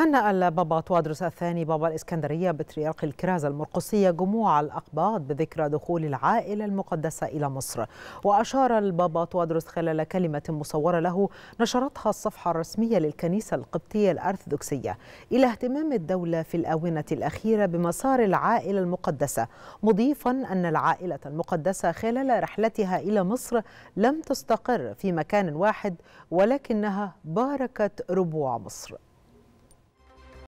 هنأ البابا توادرس الثاني بابا الإسكندرية بتريرق الكرازة المرقصية جموع الأقباط بذكرى دخول العائلة المقدسة إلى مصر وأشار البابا توادرس خلال كلمة مصورة له نشرتها الصفحة الرسمية للكنيسة القبطية الأرثوذكسية إلى اهتمام الدولة في الآونة الأخيرة بمسار العائلة المقدسة مضيفا أن العائلة المقدسة خلال رحلتها إلى مصر لم تستقر في مكان واحد ولكنها باركت ربوع مصر